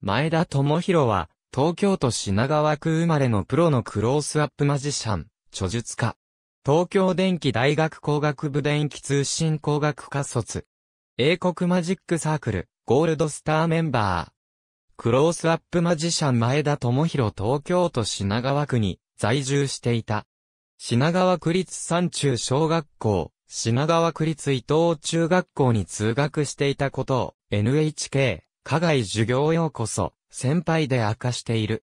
前田智弘は、東京都品川区生まれのプロのクロースアップマジシャン、著述家。東京電機大学工学部電気通信工学科卒。英国マジックサークル、ゴールドスターメンバー。クロースアップマジシャン前田智弘東京都品川区に在住していた。品川区立山中小学校、品川区立伊東中学校に通学していたことを NHK 課外授業ようこそ、先輩で明かしている。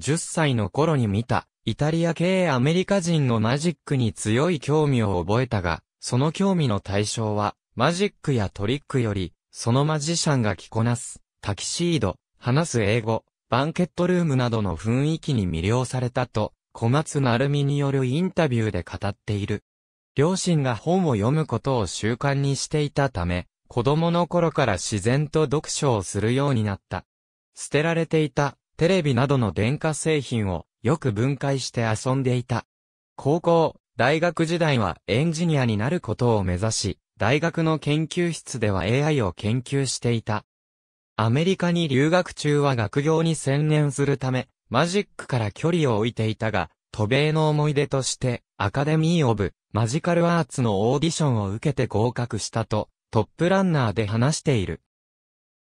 10歳の頃に見た、イタリア系アメリカ人のマジックに強い興味を覚えたが、その興味の対象は、マジックやトリックより、そのマジシャンが着こなす、タキシード、話す英語、バンケットルームなどの雰囲気に魅了されたと、小松成美によるインタビューで語っている。両親が本を読むことを習慣にしていたため、子供の頃から自然と読書をするようになった。捨てられていたテレビなどの電化製品をよく分解して遊んでいた。高校、大学時代はエンジニアになることを目指し、大学の研究室では AI を研究していた。アメリカに留学中は学業に専念するため、マジックから距離を置いていたが、渡米の思い出として、アカデミー・オブ・マジカル・アーツのオーディションを受けて合格したと、トップランナーで話している。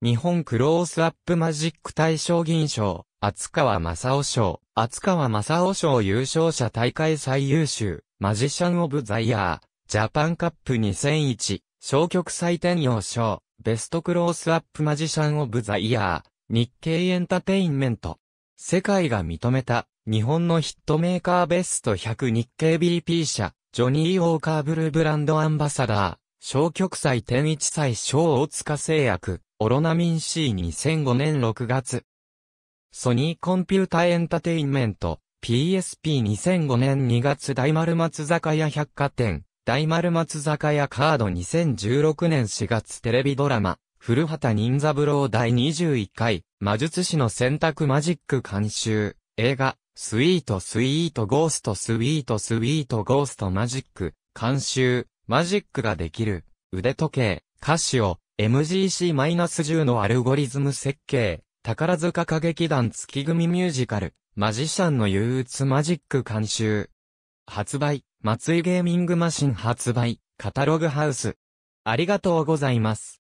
日本クロースアップマジック大賞銀賞、厚川正夫賞、厚川正夫賞優勝者大会最優秀、マジシャンオブザイヤー、ジャパンカップ2001、小曲祭典用賞、ベストクロースアップマジシャンオブザイヤー、日経エンタテインメント。世界が認めた、日本のヒットメーカーベスト100日経 BP 社、ジョニー・オーカーブルーブランドアンバサダー、小極祭天一祭小大塚製薬、オロナミン C2005 年6月。ソニーコンピュータエンタテインメント、PSP2005 年2月大丸松坂屋百貨店、大丸松坂屋カード2016年4月テレビドラマ、古畑任三郎第21回、魔術師の選択マジック監修、映画、スイートスイートゴーストスイートスイートゴーストマジック、監修、マジックができる、腕時計、カシオ、MGC-10 のアルゴリズム設計、宝塚歌劇団月組ミュージカル、マジシャンの憂鬱マジック監修。発売、松井ゲーミングマシン発売、カタログハウス。ありがとうございます。